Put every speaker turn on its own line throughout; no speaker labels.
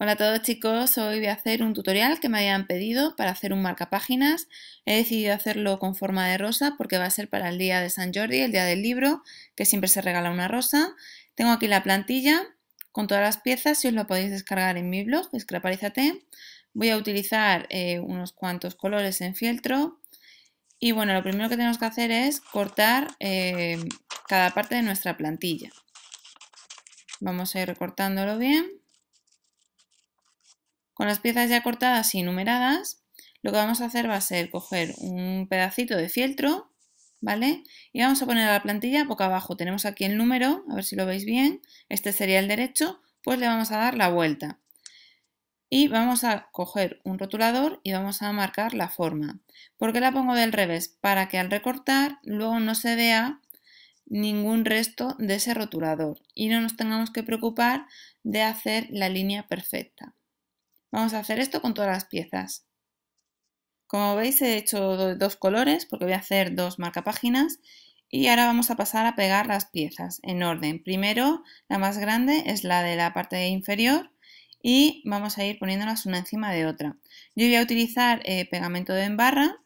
Hola a todos chicos, hoy voy a hacer un tutorial que me habían pedido para hacer un marcapáginas. He decidido hacerlo con forma de rosa porque va a ser para el día de San Jordi, el día del libro, que siempre se regala una rosa. Tengo aquí la plantilla con todas las piezas, si os lo podéis descargar en mi blog, Scraparízate. Voy a utilizar eh, unos cuantos colores en fieltro. Y bueno, lo primero que tenemos que hacer es cortar eh, cada parte de nuestra plantilla. Vamos a ir recortándolo bien. Con las piezas ya cortadas y numeradas, lo que vamos a hacer va a ser coger un pedacito de fieltro, ¿vale? Y vamos a poner a la plantilla poco abajo. Tenemos aquí el número, a ver si lo veis bien. Este sería el derecho, pues le vamos a dar la vuelta. Y vamos a coger un rotulador y vamos a marcar la forma. ¿Por qué la pongo del revés? Para que al recortar luego no se vea ningún resto de ese rotulador y no nos tengamos que preocupar de hacer la línea perfecta. Vamos a hacer esto con todas las piezas. Como veis he hecho dos colores porque voy a hacer dos marcapáginas y ahora vamos a pasar a pegar las piezas en orden. Primero la más grande es la de la parte inferior y vamos a ir poniéndolas una encima de otra. Yo voy a utilizar eh, pegamento de embarra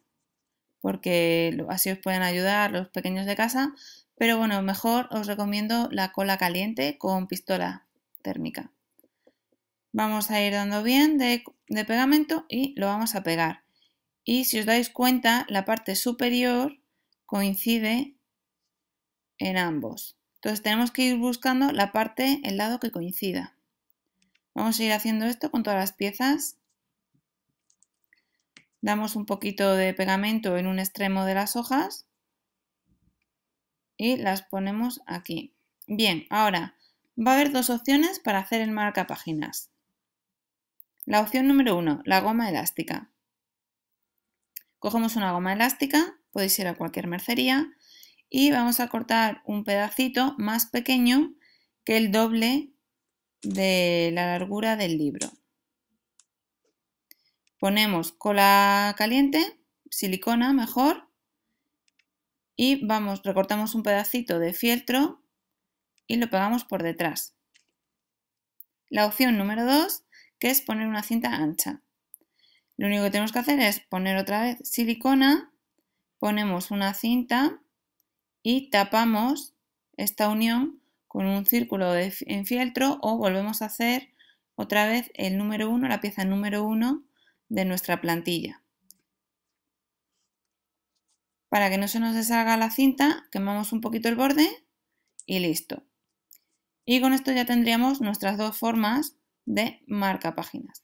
porque así os pueden ayudar los pequeños de casa, pero bueno, mejor os recomiendo la cola caliente con pistola térmica. Vamos a ir dando bien de, pegamento y lo vamos a pegar. Y si os dais cuenta, la parte superior coincide en ambos. Entonces tenemos que ir buscando la parte, el lado que coincida. Vamos a ir haciendo esto con todas las piezas. Damos un poquito de pegamento en un extremo de las hojas y las ponemos aquí. Bien, ahora va a haber dos opciones para hacer el marca páginas. La opción número uno, la goma elástica. Cogemos una goma elástica, podéis ir a cualquier mercería, y vamos a cortar un pedacito más pequeño que el doble de la largura del libro. Ponemos cola caliente, silicona mejor, y vamos, recortamos un pedacito de fieltro y lo pegamos por detrás. La opción número 2 que es poner una cinta ancha. Lo único que tenemos que hacer es poner otra vez silicona, ponemos una cinta y tapamos esta unión con un círculo de, en fieltro o volvemos a hacer otra vez el número 1, la pieza número 1 de nuestra plantilla. Para que no se nos deshaga la cinta, quemamos un poquito el borde y listo. Y con esto ya tendríamos nuestras dos formas de marca páginas.